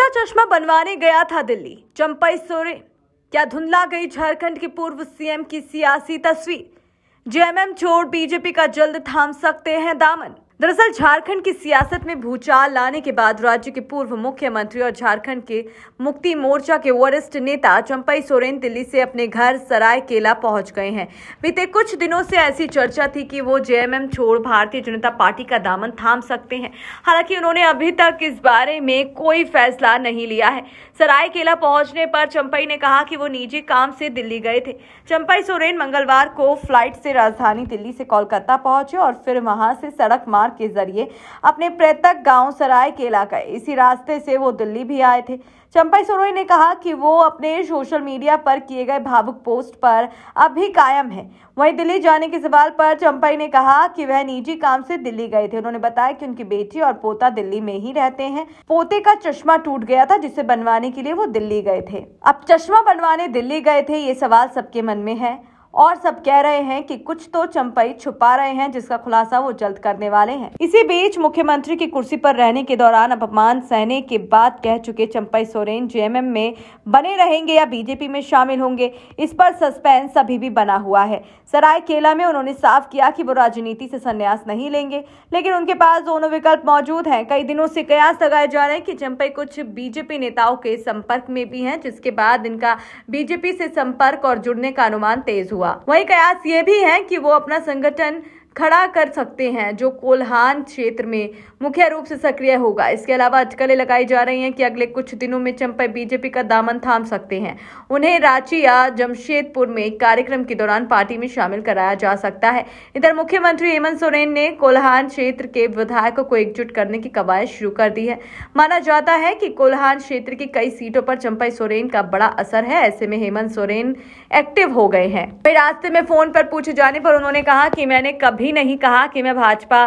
छोटा चश्मा बनवाने गया था दिल्ली चंपई सोरेन क्या धुंधला गई झारखंड के पूर्व सीएम की सियासी तस्वीर जेएमएम छोड़ बीजेपी का जल्द थाम सकते हैं दामन दरअसल झारखंड की सियासत में भूचाल लाने के बाद राज्य के पूर्व मुख्यमंत्री और झारखंड के मुक्ति मोर्चा के वरिष्ठ नेता चंपई सोरेन दिल्ली से अपने घर सरायकेला पहुंच गए हैं बीते कुछ दिनों से ऐसी चर्चा थी कि वो जेएमएम छोड़ भारतीय जनता पार्टी का दामन थाम सकते हैं हालांकि उन्होंने अभी तक इस बारे में कोई फैसला नहीं लिया है सरायकेला पहुंचने पर चंपई ने कहा कि वो निजी काम से दिल्ली गए थे चंपई सोरेन मंगलवार को फ्लाइट से राजधानी दिल्ली से कोलकाता पहुंचे और फिर वहां से सड़क मार्ग मार्ग के जरिए अपने प्रेतक गांव सराय के गए इसी रास्ते से वो दिल्ली भी आए थे चंपई सरोई ने कहा कि वो अपने सोशल मीडिया पर किए गए भावुक पोस्ट पर अब भी कायम है वहीं दिल्ली जाने के सवाल पर चंपई ने कहा कि वह निजी काम से दिल्ली गए थे उन्होंने बताया कि उनकी बेटी और पोता दिल्ली में ही रहते हैं पोते का चश्मा टूट गया था जिसे बनवाने के लिए वो दिल्ली गए थे अब चश्मा बनवाने दिल्ली गए थे ये सवाल सबके मन में है और सब कह रहे हैं कि कुछ तो चंपई छुपा रहे हैं जिसका खुलासा वो जल्द करने वाले हैं इसी बीच मुख्यमंत्री की कुर्सी पर रहने के दौरान अपमान सहने के बाद कह चुके चंपई सोरेन जेएमएम में बने रहेंगे या बीजेपी में शामिल होंगे इस पर सस्पेंस अभी भी बना हुआ है सरायकेला में उन्होंने साफ किया कि वो राजनीति से संन्यास नहीं लेंगे लेकिन उनके पास दोनों विकल्प मौजूद हैं कई दिनों से कयास लगाए जा रहे हैं कि चंपई कुछ बीजेपी नेताओं के संपर्क में भी हैं जिसके बाद इनका बीजेपी से संपर्क और जुड़ने का अनुमान तेज हुआ होगा वही कयास ये भी है कि वो अपना संगठन खड़ा कर सकते हैं जो कोल्हान क्षेत्र में मुख्य रूप से सक्रिय होगा इसके अलावा अटकलें लगाई जा रही हैं कि अगले कुछ दिनों में चंपा बीजेपी का दामन थाम सकते हैं उन्हें रांची या जमशेदपुर में कार्यक्रम के दौरान पार्टी में शामिल कराया जा सकता है इधर मुख्यमंत्री हेमंत सोरेन ने कोल्हान क्षेत्र के विधायकों को एकजुट करने की कवायद शुरू कर दी है माना जाता है कि कोल्हान क्षेत्र की कई सीटों पर चंपा सोरेन का बड़ा असर है ऐसे में हेमंत सोरेन एक्टिव हो गए हैं रास्ते में फोन पर पूछे जाने पर उन्होंने कहा कि मैंने कभी भी नहीं कहा कि मैं भाजपा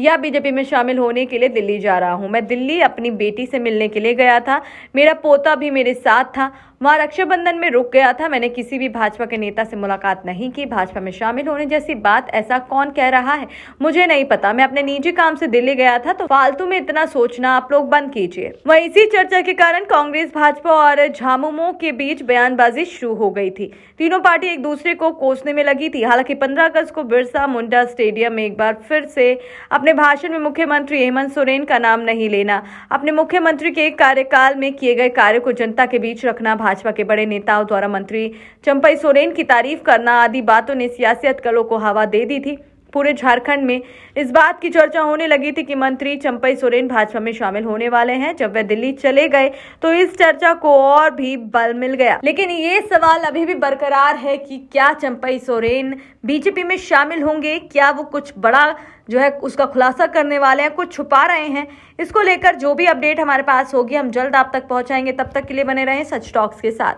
या बीजेपी में शामिल होने के लिए दिल्ली जा रहा हूँ मैं दिल्ली अपनी बेटी से मिलने के लिए गया था मेरा पोता भी मेरे साथ था वहां रक्षाबंधन में रुक गया था मैंने किसी भी भाजपा के नेता से मुलाकात नहीं की भाजपा में शामिल होने जैसी बात ऐसा कौन कह रहा है मुझे नहीं पता मैं अपने निजी काम से दिल्ली गया था तो फालतू में इतना सोचना आप लोग बंद कीजिए वही इसी चर्चा के कारण कांग्रेस भाजपा और झामुमो के बीच बयानबाजी शुरू हो गई थी तीनों पार्टी एक दूसरे को कोसने में लगी थी हालांकि पंद्रह अगस्त को बिरसा मुंडा स्टेडियम में एक बार फिर से अपने भाषण में मुख्यमंत्री हेमंत सोरेन का नाम नहीं लेना अपने मुख्यमंत्री के कार्यकाल में किए गए कार्य को जनता के बीच रखना भाजपा के बड़े नेताओं द्वारा मंत्री चंपई सोरेन की तारीफ करना आदि बातों ने सियासी अटकलों को हवा दे दी थी पूरे झारखंड में इस बात की चर्चा होने लगी थी कि मंत्री चंपई सोरेन भाजपा में शामिल होने वाले हैं जब वे दिल्ली चले गए तो इस चर्चा को और भी बल मिल गया लेकिन ये सवाल अभी भी बरकरार है कि क्या चंपई सोरेन बीजेपी में शामिल होंगे क्या वो कुछ बड़ा जो है उसका खुलासा करने वाले हैं कुछ छुपा रहे हैं इसको लेकर जो भी अपडेट हमारे पास होगी हम जल्द आप तक पहुंचाएंगे तब तक के लिए बने रहें सच टॉक्स के साथ